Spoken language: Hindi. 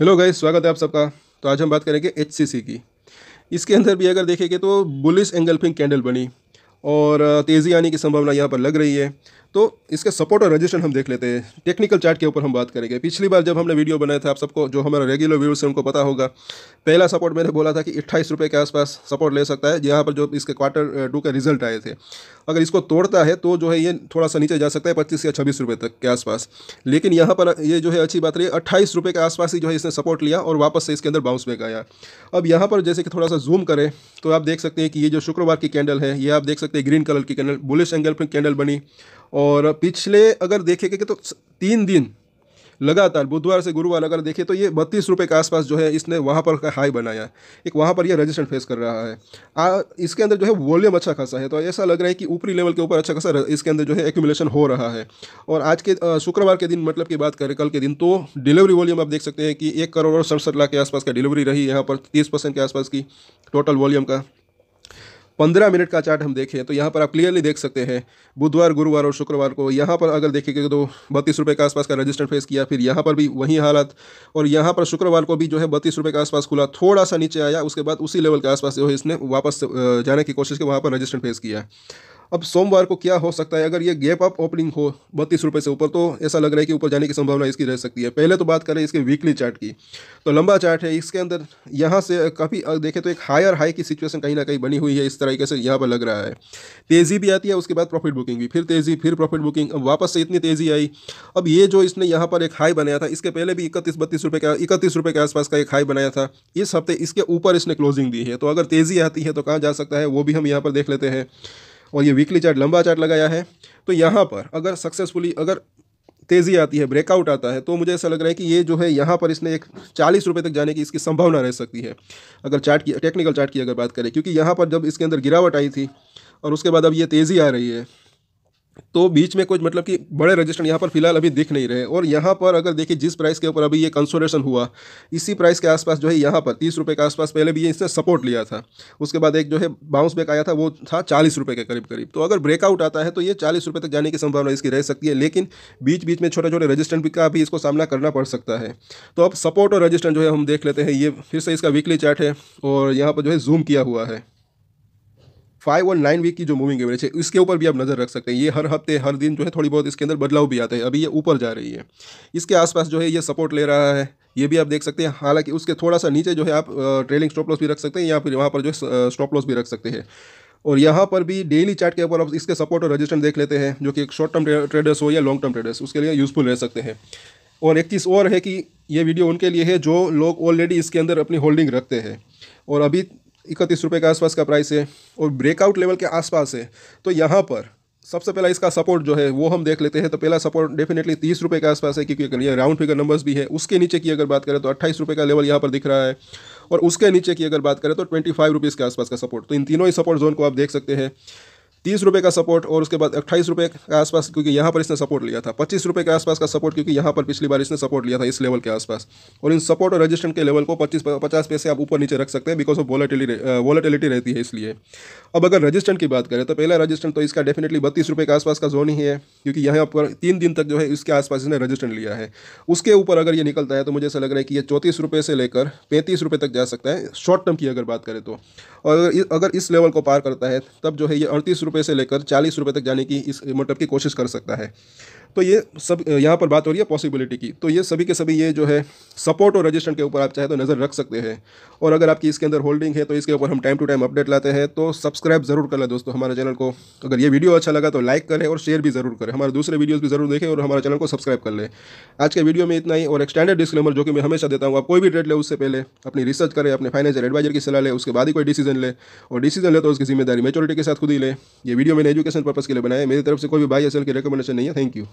हेलो गाइस स्वागत है आप सबका तो आज हम बात करेंगे एच की इसके अंदर भी अगर देखेंगे तो बुलिस एंगल्फिंग कैंडल बनी और तेज़ी आने की संभावना यहाँ पर लग रही है तो इसके सपोर्ट और रजिस्ट्रेशन हम देख लेते हैं टेक्निकल चार्ट के ऊपर हम बात करेंगे पिछली बार जब हमने वीडियो बनाया था आप सबको जो हमारा रेगुलर व्यूअर्स है उनको पता होगा पहला सपोर्ट मैंने बोला था कि अट्ठाईस रुपये के आसपास सपोर्ट ले सकता है जहाँ पर जो इसके क्वार्टर टू के रिजल्ट आए थे अगर इसको तोड़ता है तो जो है ये थोड़ा सा नीचे जा सकता है पच्चीस या छब्बीस रुपये तक के आसपास लेकिन यहाँ पर ये जो है अच्छी बात रही अट्ठाईस रुपये के आसपास ही जो है इसने सपोर्ट लिया और वापस से इसके अंदर बाउंस बैक आया अब यहाँ पर जैसे कि थोड़ा सा जूम करें तो आप देख सकते हैं कि ये जो शुक्रवार की कैंडल है ये आप देख सकते हैं ग्रीन कलर की कैंडल बुलिश एंगल पर कैंडल बनी और पिछले अगर देखेंगे तो तीन दिन लगातार बुधवार से गुरुवार अगर देखें तो ये बत्तीस रुपये के आसपास जो है इसने वहाँ पर हाई बनाया है एक वहाँ पर ये रजिस्टेंट फेस कर रहा है आ, इसके अंदर जो है वॉल्यूम अच्छा खासा है तो ऐसा लग रहा है कि ऊपरी लेवल के ऊपर अच्छा खासा इसके अंदर जो है एक्यूमुलेशन हो रहा है और आज के शुक्रवार के दिन मतलब की बात करें कल के दिन तो डिलीवरी वॉल्यूम आप देख सकते हैं कि एक करोड़ और सड़सठ लाख के आसपास का डिलीवरी रही यहाँ पर तीस के आसपास की टोटल वॉल्यूम का पंद्रह मिनट का चार्ट हम देखें तो यहाँ पर आप क्लियरली देख सकते हैं बुधवार गुरुवार और शुक्रवार को यहाँ पर अगर देखेंगे तो बत्तीस रुपये के आसपास का रजिस्टर फेस किया फिर यहाँ पर भी वही हालत और यहाँ पर शुक्रवार को भी जो है बत्तीस रुपये के आसपास खुला थोड़ा सा नीचे आया उसके बाद उसी लेवल के आसपास जो है इसने वापस जाने की कोशिश की वहाँ पर रजिस्टर फेस किया अब सोमवार को क्या हो सकता है अगर ये गैप अप ओपनिंग हो बत्तीस रुपये से ऊपर तो ऐसा लग रहा है कि ऊपर जाने की संभावना इसकी रह सकती है पहले तो बात करें इसके वीकली चार्ट की तो लंबा चार्ट है इसके अंदर यहाँ से काफ़ी देखें तो एक हायर हाई की सिचुएशन कहीं ना कहीं बनी हुई है इस तरीके से यहाँ पर लग रहा है तेज़ी भी आती है उसके बाद प्रॉफिट बुकिंग भी फिर तेज़ी फिर प्रॉफिट बुकिंग अब वापस से इतनी तेज़ी आई अब ये जो इसने यहाँ पर एक हाई बनाया था इसके पहले भी इकतीस बत्तीस रुपये का इकतीस रुपये के आसपास का एक हाई बनाया था इस हफ्ते इसके ऊपर इसने क्लोजिंग दी है तो अगर तेज़ी आती है तो कहाँ जा सकता है वो भी हम यहाँ पर देख लेते हैं और ये वीकली चार्ट लंबा चार्ट लगाया है तो यहाँ पर अगर सक्सेसफुली अगर तेज़ी आती है ब्रेकआउट आता है तो मुझे ऐसा लग रहा है कि ये जो है यहाँ पर इसने एक चालीस रुपये तक जाने की इसकी संभावना रह सकती है अगर चार्ट की टेक्निकल चार्ट की अगर बात करें क्योंकि यहाँ पर जब इसके अंदर गिरावट आई थी और उसके बाद अब ये तेज़ी आ रही है तो बीच में कुछ मतलब कि बड़े रजिस्टर यहाँ पर फिलहाल अभी दिख नहीं रहे और यहाँ पर अगर देखिए जिस प्राइस के ऊपर अभी ये कंसोलेशन हुआ इसी प्राइस के आसपास जो है यहाँ पर तीस रुपये के आसपास पहले भी ये इसने सपोर्ट लिया था उसके बाद एक जो है बाउंस बैक आया था वो था चालीस रुपये के करीब करीब तो अगर ब्रेकआउट आता है तो ये चालीस रुपये तक जाने की संभावना इसकी रह सकती है लेकिन बीच बीच में छोटे छोटे रजिस्टेंट का भी इसको सामना करना पड़ सकता है तो अब सपोर्ट और रजिस्टेंट जो है हम देख लेते हैं ये फिर से इसका वीकली चार्ट है और यहाँ पर जो है जूम किया हुआ है फाइव और नाइन वीक की जो मूविंग एवरेज है इसके ऊपर भी आप नज़र रख सकते हैं ये हर हफ्ते हर दिन जो है थोड़ी बहुत इसके अंदर बदलाव भी आते हैं अभी ये ऊपर जा रही है इसके आसपास जो है ये सपोर्ट ले रहा है ये भी आप देख सकते हैं हालांकि उसके थोड़ा सा नीचे जो है आप ट्रेलिंग स्टॉप लॉस भी रख सकते हैं या फिर वहाँ पर जो है स्टॉप लॉस भी रख सकते हैं और यहाँ पर भी डेली चार्ट के ऊपर आप इसके सपोर्ट और रजिस्टर देख लेते हैं जो कि एक शॉर्ट टर्म ट्रेडर्स हो या लॉन्ग टर्म ट्रेडर्स उसके लिए यूज़फुल रह सकते हैं और एक चीज़ और है कि ये वीडियो उनके लिए है जो लोग ऑलरेडी इसके अंदर अपनी होल्डिंग रखते हैं और अभी इकतीस रुपये के आसपास का प्राइस है और ब्रेकआउट लेवल के आसपास है तो यहाँ पर सबसे पहला इसका सपोर्ट जो है वो हम देख लेते हैं तो पहला सपोर्ट डेफिनेटली तीस रुपये के आसपास है क्योंकि ये राउंड फिगर नंबर्स भी है उसके नीचे की अगर बात करें तो अट्ठाईस रुपये का लेवल यहाँ पर दिख रहा है और उसके नीचे की अगर बात करें तो ट्वेंटी फाइव रुपीज़ के आसपास का सपोर्ट तो इन तीनों ही सपोर्ट जोन को आप देख सकते हैं तीस रुपये का सपोर्ट और उसके बाद अट्ठाईस रुपये के आसपास क्योंकि यहाँ पर इसने सपोर्ट लिया था पच्चीस रुपये के आसपास का सपोर्ट क्योंकि यहाँ पर पिछली बार इसने सपोर्ट लिया था इस लेवल के आसपास और इन सपोर्ट और रजिस्ट्रेंट के लेवल को पच्चीस पचास पैसे आप ऊपर नीचे रख सकते हैं बिकॉज ऑफ वॉलेटिलिटी वॉलेटिलिटी रहती है इसलिए अब अगर रजिस्ट्रेंट की बात करें तो पहला रजिस्ट्रेंट तो इसका डेफिनेटली बत्तीस रुपये के आसपास का जोन ही है क्योंकि यहाँ पर तीन दिन तक जो है इसके आसपास इसने रजिस्ट्रेंट लिया है उसके ऊपर अगर ये निकलता है तो मुझे ऐसा लग रहा है कि ये चौंतीस रुपये से लेकर पैंतीस रुपये तक जा सकता है शॉर्ट टर्म की अगर बात करें तो और अगर इस लेवल को पार करता है तब जो है ये अड़तीस रुपये से लेकर चालीस रुपये तक जाने की इस मतलब की कोशिश कर सकता है तो ये सब यहाँ पर बात हो रही है पॉसिबिलिटी की तो ये सभी के सभी ये जो है सपोर्ट और रजिस्टर के ऊपर आप चाहे तो नज़र रख सकते हैं और अगर आपकी इसके अंदर होल्डिंग है तो इसके ऊपर हम टाइम टू टाइम अपडेट लाते हैं तो सब्सक्राइब जरूर कर लें दोस्तों हमारे चैनल को अगर ये वीडियो अच्छा लगा तो लाइक करें और शेयर भी जरूर करें हमारे दूसरे वीडियोज़ भी जरूर देखें और हमारे चैनल को सब्सक्राइब कर लें आज के वीडियो में इतना ही और एक्सटैंडेड डिस्कलेमर जो कि मैं हमेशा देता हूँ आप कोई भी ट्रेड ले उससे पहले अपनी रिसर्च करें अपने फाइनेंशियल एडवाइजर की सलाह ले उसके बाद ही कोई डिसीजन ले और डिसीजन ले तो उसकी जिम्मेदारी मेचोरिटी के साथ खुद ही ले ये वीडियो मैंने एजुकेशन पर्पज़ के लिए बनाया मेरी तरफ से कोई भी बाई एस की रिकमेंडेशन नहीं है थैंक यू